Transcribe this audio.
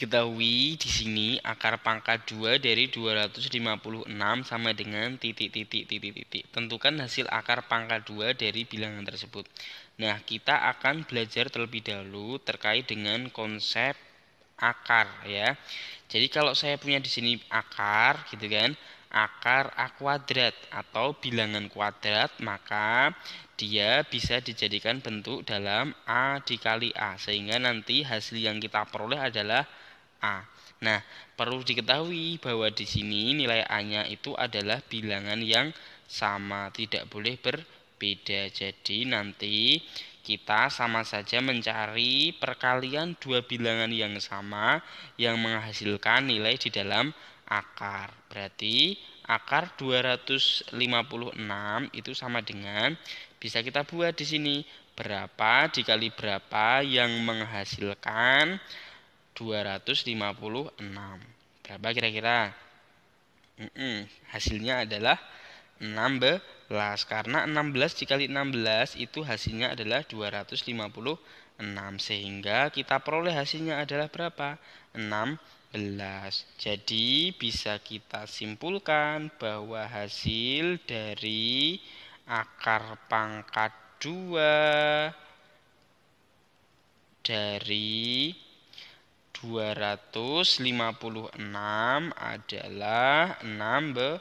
diketahui di sini akar pangkat 2 dari 256 sama dengan titik titik titik titik. Tentukan hasil akar pangkat 2 dari bilangan tersebut. Nah, kita akan belajar terlebih dahulu terkait dengan konsep akar ya. Jadi kalau saya punya di sini akar gitu kan, akar A kuadrat atau bilangan kuadrat maka dia bisa dijadikan bentuk dalam A dikali A sehingga nanti hasil yang kita peroleh adalah A. Nah, perlu diketahui bahwa di sini nilai A-nya itu adalah bilangan yang sama, tidak boleh berbeda. Jadi nanti kita sama saja mencari perkalian dua bilangan yang sama yang menghasilkan nilai di dalam akar. Berarti akar 256 itu sama dengan bisa kita buat di sini berapa dikali berapa yang menghasilkan 256. Berapa kira-kira? Mm -mm. Hasilnya adalah 16 karena 16 dikali 16 itu hasilnya adalah 256 sehingga kita peroleh hasilnya adalah berapa? 16. Jadi bisa kita simpulkan bahwa hasil dari akar pangkat 2 dari 256 adalah 16.